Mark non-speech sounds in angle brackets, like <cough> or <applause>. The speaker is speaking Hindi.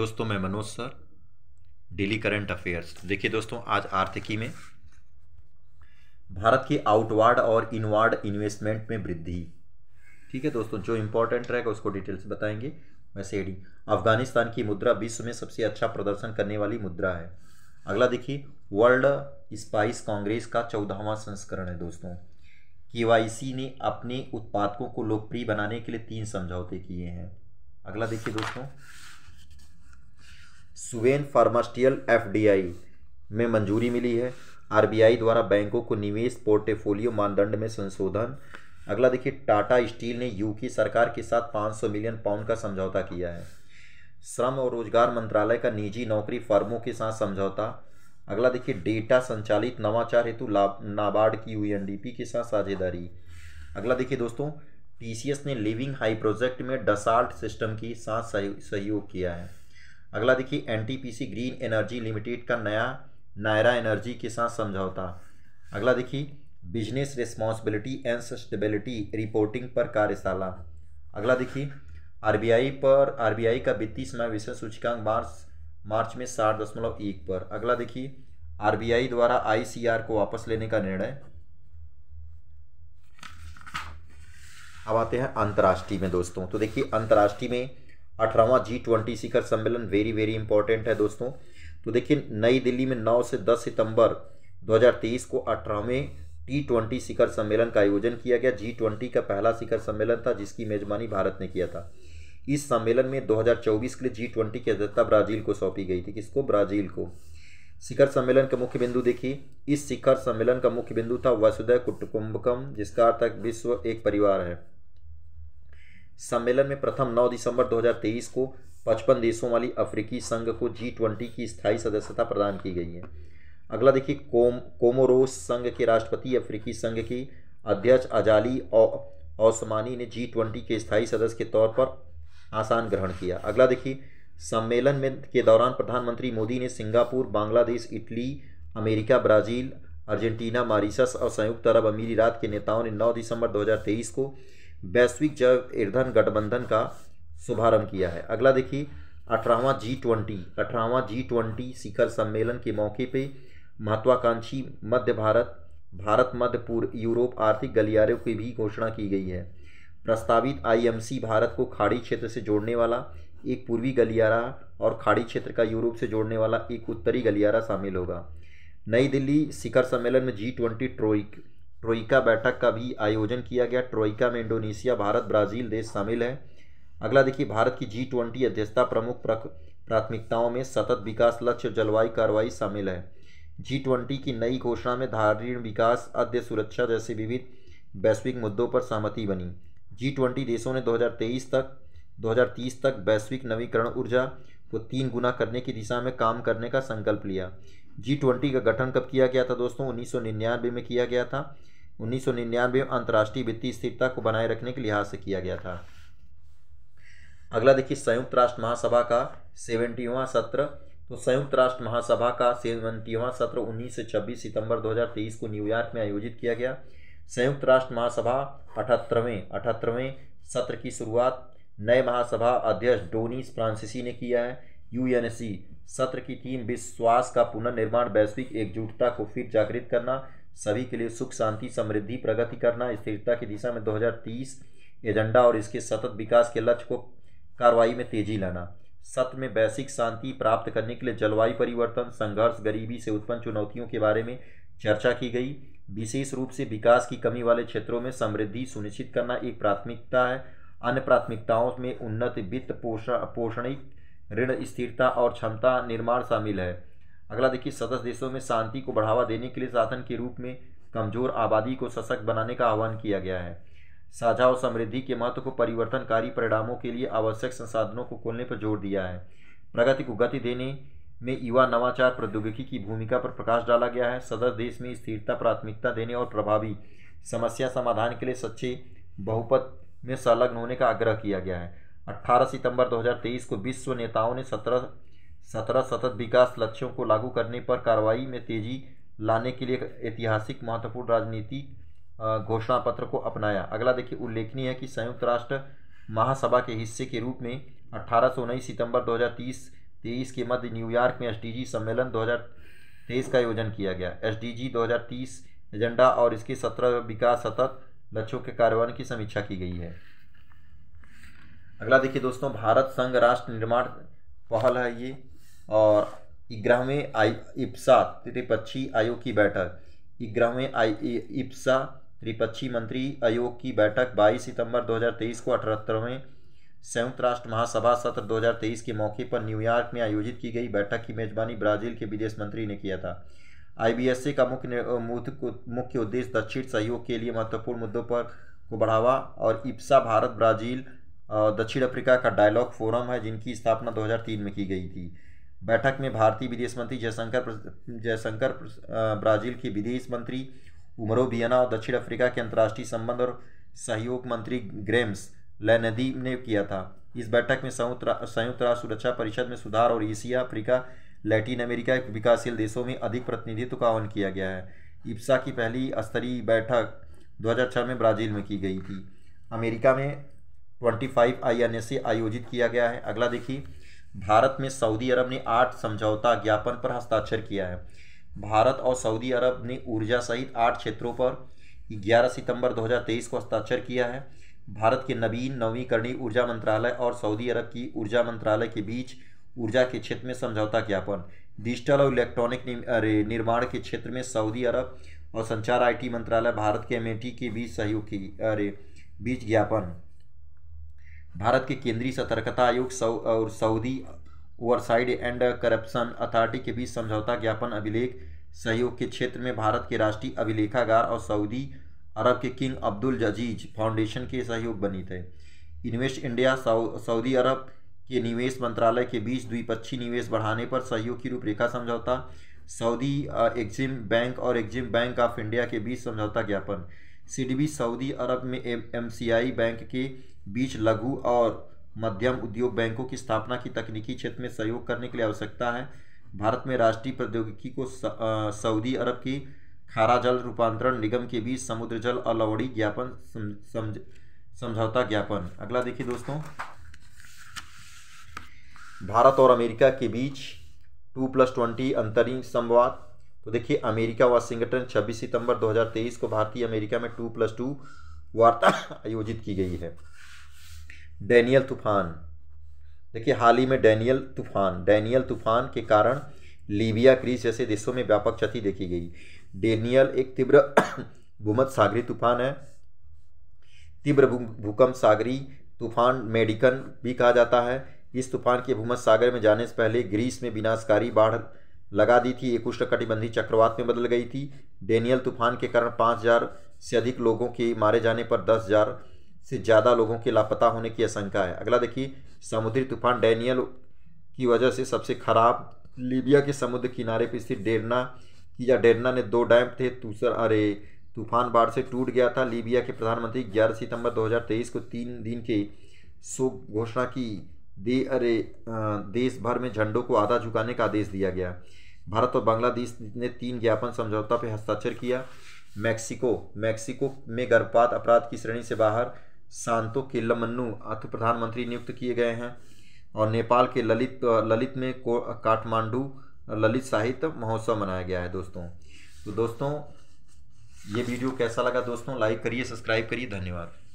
दोस्तों मैं Manoj sir daily current affairs देखिए दोस्तों आज आर्थिकी में भारत की आउटवार्ड और इनवार्ड इन्वेस्टमेंट में वृद्धि ठीक है दोस्तों जो इंपॉर्टेंट रहेगा उसको डिटेल्स बताएंगे वैसे ही अफगानिस्तान की मुद्रा विश्व में सबसे अच्छा प्रदर्शन करने वाली मुद्रा है अगला देखिए वर्ल्ड स्पाइस कांग्रेस का चौदहवां संस्करण है दोस्तों के ने अपने उत्पादकों को लोकप्रिय बनाने के लिए तीन समझौते किए हैं अगला देखिए दोस्तों सुवेन फार्मास्टियल एफडीआई में मंजूरी मिली है आरबीआई द्वारा बैंकों को निवेश पोर्टफोलियो मानदंड में संशोधन अगला देखिए टाटा स्टील ने यूके सरकार के साथ 500 मिलियन पाउंड का समझौता किया है श्रम और रोजगार मंत्रालय का निजी नौकरी फर्मों के साथ समझौता अगला देखिए डेटा संचालित नवाचार हेतु नाबार्ड की यूएनडीपी के साथ साझेदारी अगला देखिए दोस्तों टीसीएस ने लिविंग हाई प्रोजेक्ट में डसाल्ट सिस्टम की साथ सहयोग किया है अगला देखिए एनटीपीसी ग्रीन एनर्जी लिमिटेड का नया नायरा एनर्जी के साथ समझौता अगला देखिए business responsibility and sustainability reporting पर कार्यशाला अगला देखिए आरबीआई पर आरबीआई का वित्तीय विषय सूचकांक मार्च मार्च में साठ दशमलव एक पर अगला देखिए आरबीआई द्वारा आईसीआर को वापस लेने का निर्णय अब आते हैं अंतर्राष्ट्रीय में दोस्तों तो देखिए अंतर्राष्ट्रीय में अठारहवां जी ट्वेंटी शिखर सम्मेलन वेरी वेरी इंपॉर्टेंट है दोस्तों तो देखिए नई दिल्ली में 9 से 10 सितंबर 2023 को अठारहवें टी ट्वेंटी शिखर सम्मेलन का आयोजन किया गया जी ट्वेंटी का पहला शिखर सम्मेलन था जिसकी मेजबानी भारत ने किया था इस सम्मेलन में 2024 के लिए जी ट्वेंटी की अध्यक्षता ब्राज़ील को सौंपी गई थी किसको ब्राज़ील को शिखर सम्मेलन का मुख्य बिंदु देखिए इस शिखर सम्मेलन का मुख्य बिंदु था वसुदय कुटुंबकम जिसका अर्थ विश्व एक परिवार है सम्मेलन में प्रथम 9 दिसंबर 2023 को 55 देशों वाली अफ्रीकी संघ को जी ट्वेंटी की स्थायी सदस्यता प्रदान की गई है अगला देखिए कोम कोमोरोस संघ के राष्ट्रपति अफ्रीकी संघ की अध्यक्ष अजाली ओसमानी ने जी ट्वेंटी के स्थायी सदस्य के तौर पर आसान ग्रहण किया अगला देखिए सम्मेलन में के दौरान प्रधानमंत्री मोदी ने Singapore Bangladesh Italy America Brazil Argentina Mauritius और संयुक्त अरब अमीरात के नेताओं ने 9 दिसंबर 2023 को वैश्विक जैव ईंधन गठबंधन का शुभारंभ किया है अगला देखिए अठारहवां जी ट्वेंटी अठारहवां जी ट्वेंटी शिखर सम्मेलन के मौके पर महत्वाकांक्षी मध्य भारत भारत मध्य पूर्व यूरोप आर्थिक गलियारों की भी घोषणा की गई है प्रस्तावित आईएमसी भारत को खाड़ी क्षेत्र से जोड़ने वाला एक पूर्वी गलियारा और खाड़ी क्षेत्र का यूरोप से जोड़ने वाला एक उत्तरी गलियारा शामिल होगा नई दिल्ली शिखर सम्मेलन में जी ट्वेंटी ट्रोइक ट्रोइका बैठक का भी आयोजन किया गया ट्रोइका में इंडोनेशिया भारत ब्राज़ील देश शामिल है अगला देखिए भारत की जी ट्वेंटी अध्यक्षता प्रमुख प्राथमिकताओं में सतत विकास लक्ष्य जलवायु कार्रवाई शामिल है जी ट्वेंटी की नई घोषणा में धारण विकास अध्यय सुरक्षा जैसे विविध वैश्विक मुद्दों पर सहमति बनी जी ट्वेंटी देशों ने 2023 तक 2030 तक वैश्विक नवीकरण ऊर्जा को तीन गुना करने की दिशा में काम करने का संकल्प लिया जी ट्वेंटी का गठन कब किया गया था दोस्तों निन्यानवे में किया गया था निन्यानवे में अंतर्राष्ट्रीय वित्तीय स्थिरता को बनाए रखने के लिहाज से किया गया था अगला देखिए संयुक्त राष्ट्र महासभा का सेवेंटीवा सत्र तो संयुक्त राष्ट्र महासभा का सेवेंटीवा सत्र उन्नीस से छब्बीस सितंबर 2023 को न्यूयॉर्क में आयोजित किया गया संयुक्त राष्ट्र महासभा अठहत्तरवें अठहत्तरवें सत्र की शुरुआत नए महासभा अध्यक्ष डोनिस फ्रांसिसी ने किया है यूएनसी सत्र की थीम विश्वास का पुनर्निर्माण वैश्विक एकजुटता को फिर जागृत करना सभी के लिए सुख शांति समृद्धि प्रगति करना स्थिरता की दिशा में 2030 एजेंडा और इसके सतत विकास के लक्ष्य को कार्रवाई में तेजी लाना सत्र में वैश्विक शांति प्राप्त करने के लिए जलवायु परिवर्तन संघर्ष गरीबी से उत्पन्न चुनौतियों के बारे में चर्चा की गई विशेष रूप से विकास की कमी वाले क्षेत्रों में समृद्धि सुनिश्चित करना एक प्राथमिकता है अन्य प्राथमिकताओं में उन्नत वित्त पोषण पोषणिक ऋण स्थिरता और क्षमता निर्माण शामिल है अगला देखिए सदस्य देशों में शांति को बढ़ावा देने के लिए शासन के रूप में कमजोर आबादी को सशक्त बनाने का आह्वान किया गया है साझा और समृद्धि के महत्व को परिवर्तनकारी परिणामों के लिए आवश्यक संसाधनों को खोलने पर जोर दिया है प्रगति को गति देने में युवा नवाचार प्रौद्योगिकी की भूमिका पर प्रकाश डाला गया है सदस्य देश में स्थिरता प्राथमिकता देने और प्रभावी समस्या समाधान के लिए सच्चे बहुपत में संलग्न होने का आग्रह किया गया है 18 सितंबर 2023 को विश्व नेताओं ने 17 सत्रह सतत विकास लक्ष्यों को लागू करने पर कार्रवाई में तेजी लाने के लिए ऐतिहासिक महत्वपूर्ण राजनीतिक घोषणा पत्र को अपनाया अगला देखिए उल्लेखनीय है कि संयुक्त राष्ट्र महासभा के हिस्से के रूप में अट्ठारह सितंबर 2030 तेईस के मध्य न्यूयॉर्क में एसडीजी सम्मेलन 2023 का आयोजन किया गया एसडीजी 2030 एजेंडा और इसके सत्रह विकास सतत लक्ष्यों के कार्यान्वयन की समीक्षा की गई है अगला देखिए दोस्तों भारत संघ राष्ट्र निर्माण पहल है ये और ग्रहवें आई इप्सा त्रिपक्षीय आयोग की बैठक ग्रहवें आई इप्सा त्रिपक्षीय मंत्री आयोग की बैठक 22 सितंबर 2023 को अठहत्तरवें संयुक्त राष्ट्र महासभा सत्र 2023 के मौके पर न्यूयॉर्क में आयोजित की गई बैठक की मेजबानी ब्राजील के विदेश मंत्री ने किया था आईबीएससी का मुख्य मुख्य उद्देश्य दक्षिण सहयोग के लिए महत्वपूर्ण मुद्दों पर को बढ़ावा और इप्सा भारत ब्राजील दक्षिण अफ्रीका का डायलॉग फोरम है जिनकी स्थापना 2003 में की गई थी बैठक में भारतीय विदेश मंत्री जयशंकर जयशंकर ब्राज़ील के विदेश मंत्री उमरो बियना और दक्षिण अफ्रीका के अंतर्राष्ट्रीय संबंध और सहयोग मंत्री ग्रेम्स लैनदी ने किया था इस बैठक में संयुक्त संयुक्त राष्ट्र सुरक्षा परिषद में सुधार और एशिया अफ्रीका लैटिन अमेरिका विकासशील देशों में अधिक प्रतिनिधित्व का आह्वान किया गया है इप्सा की पहली स्तरीय बैठक 2006 में ब्राज़ील में की गई थी अमेरिका में twenty five I N A से आयोजित किया गया है अगला देखिए भारत में सऊदी अरब ने आठ समझौता ज्ञापन पर हस्ताक्षर किया है भारत और सऊदी अरब ने ऊर्जा सहित आठ क्षेत्रों पर 11 सितंबर 2023 को हस्ताक्षर किया है भारत के नवीन नवीकरणीय ऊर्जा मंत्रालय और सऊदी अरब की ऊर्जा मंत्रालय के बीच ऊर्जा के क्षेत्र में समझौता ज्ञापन डिजिटल और इलेक्ट्रॉनिक निर्माण के क्षेत्र में सऊदी अरब और संचार आईटी मंत्रालय भारत के एम के बीच सहयोग की अरे बीच ज्ञापन भारत के केंद्रीय सतर्कता आयोग सौ और Saudi oversight and corruption authority के बीच समझौता ज्ञापन अभिलेख सहयोग के क्षेत्र में भारत के राष्ट्रीय अभिलेखागार और सऊदी अरब के किंग अब्दुल जजीज फाउंडेशन के सहयोग बनी थे इन्वेस्ट इंडिया सऊदी अरब के निवेश मंत्रालय के बीच द्विपक्षीय निवेश बढ़ाने पर सहयोग की रूपरेखा समझौता सऊदी एग्जिम बैंक और एग्जिम बैंक ऑफ इंडिया के बीच समझौता ज्ञापन सीडीबी सऊदी अरब में एम बैंक के बीच लघु और मध्यम उद्योग बैंकों की स्थापना की तकनीकी क्षेत्र में सहयोग करने के लिए आवश्यकता है भारत में राष्ट्रीय प्रौद्योगिकी को सऊदी अरब की खारा जल रूपांतरण निगम के बीच समुद्र जल और लवड़ी ज्ञापन समझौता ज्ञापन अगला देखिए दोस्तों भारत और अमेरिका के बीच टू प्लस ट्वेंटी अंतरिम संवाद तो देखिए अमेरिका वाशिंगटन 26 सितंबर 2023 को भारतीय अमेरिका में टू प्लस टू वार्ता आयोजित की गई है डैनियल तूफान देखिए हाल ही में डैनियल तूफान डैनियल तूफान के कारण लीबिया ग्रीस जैसे देशों में व्यापक क्षति देखी गई डेनियल एक तीव्र <coughs> भूमत सागरी तूफान है तीव्र भूकंप सागरी तूफान मेडिकन भी कहा जाता है इस तूफान के भूमध्य सागर में जाने से पहले ग्रीस में विनाशकारी बाढ़ लगा दी थी एक उष्णकटिबंधीय चक्रवात में बदल गई थी डेनियल तूफान के कारण पाँच हज़ार से अधिक लोगों के मारे जाने पर दस हज़ार से ज़्यादा लोगों के लापता होने की आशंका है अगला देखिए समुद्री तूफान डैनियल की वजह से सबसे खराब लीबिया के समुद्र किनारे पर स्थित डेरना की या डेरना ने दो डैम थे दूसरा अरे तूफान बाढ़ से टूट गया था लीबिया के प्रधानमंत्री 11 सितंबर 2023 को तीन दिन के शोक घोषणा की दे अरे देश भर में झंडों को आधा झुकाने का आदेश दिया गया भारत और बांग्लादेश ने तीन ज्ञापन समझौता पर हस्ताक्षर किया मैक्सिको मैक्सिको में गर्भपात अपराध की श्रेणी से बाहर सांतो के लमन्नू अर्थ प्रधानमंत्री नियुक्त किए गए हैं और नेपाल के ललित ललित में काठमांडू ललित साहित्य महोत्सव मनाया गया है दोस्तों तो दोस्तों ये वीडियो कैसा लगा दोस्तों लाइक करिए सब्सक्राइब करिए धन्यवाद